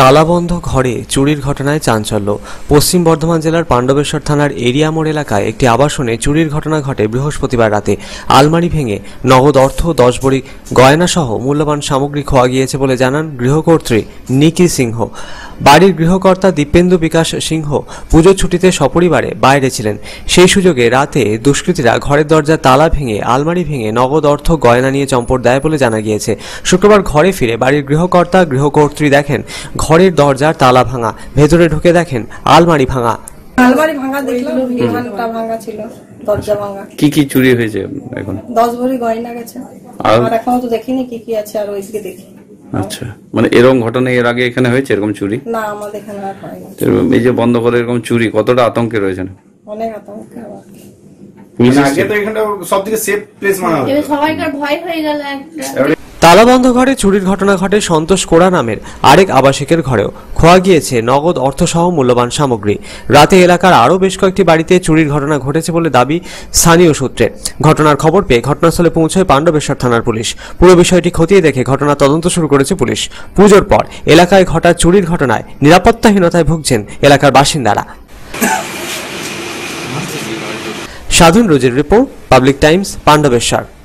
তালাবন্ধ ঘরে চুরির ঘটনায় চাঞ্চল্য পশ্চিম বর্ধমান জেলার পাণ্ডবেশ্বর থানার এরিয়া মোড় এলাকায় একটি আবাসনে চুরির ঘটনা ঘটে বৃহস্পতিবার রাতে আলমারি ভেঙে নগদ অর্থ দশ বড়ি গয়নাসহ মূল্যবান সামগ্রী খোয়া গিয়েছে বলে জানান গৃহকর্ত্রী নিকি সিংহ বাড়ির গৃহকর্তা দীপেন্দু বিকাশ সিংহ পুজোর ছুটিতে সপরিবারে বাইরে ছিলেন সেই সুযোগে রাতে দুষ্কৃতীরা ঘরের দরজা তালা ভেঙে আলমারি ভেঙে নগদ অর্থ গয়না নিয়ে চম্পট দেয় বলে জানা গিয়েছে শুক্রবার ঘরে ফিরে বাড়ির গৃহকর্তা গৃহকর্ত্রী দেখেন ঘর ঘরের দরজার তালা ভাঙা ভেতরে ঢুকে দেখেন আলমারি ভাঙা আলমারি ভাঙা দেখলাম ভাঙা ছিল দরজা ভাঙা কি কি চুরি হয়েছে এখন দশ ভরি গয়না গেছে এখনো তো দেখিনি কি কি আছে আর ওইদিকে দেখি আচ্ছা মানে এরকম ঘটনা এর আগে এখানে হয়েছে এরকম চুরি না আমাদের এখানে আর হয়নি এই যে বন্ধ করে এরকম চুরি কতটা আতঙ্কে রয়েছে অনেক আতঙ্কে মানে আগে তো সেফ প্লেস মানা হয় সবাইকার ভয় হয়ে গেল একটা তালাবন্ধ ঘরে চুরির ঘটনা ঘটে সন্তোষ কোড়া নামের আরেক আবাসিকের ঘরেও খোয়া গিয়েছে নগদ অর্থসহ মূল্যবান সামগ্রী রাতে এলাকার আরও বেশ কয়েকটি বাড়িতে চুরির ঘটনা ঘটেছে বলে দাবি স্থানীয় সূত্রে ঘটনার খবর পেয়ে ঘটনাস্থলে পৌঁছয় পাণ্ডবেশ্বর থানার পুলিশ পুরো বিষয়টি খতিয়ে দেখে ঘটনা তদন্ত শুরু করেছে পুলিশ পুজোর পর এলাকায় ঘটা চুরির ঘটনায় নিরাপত্তাহীনতায় ভুগছেন এলাকার বাসিন্দারা সাধন রোজের রিপোর্ট পাবলিক টাইমস পাণ্ডবেশ্বর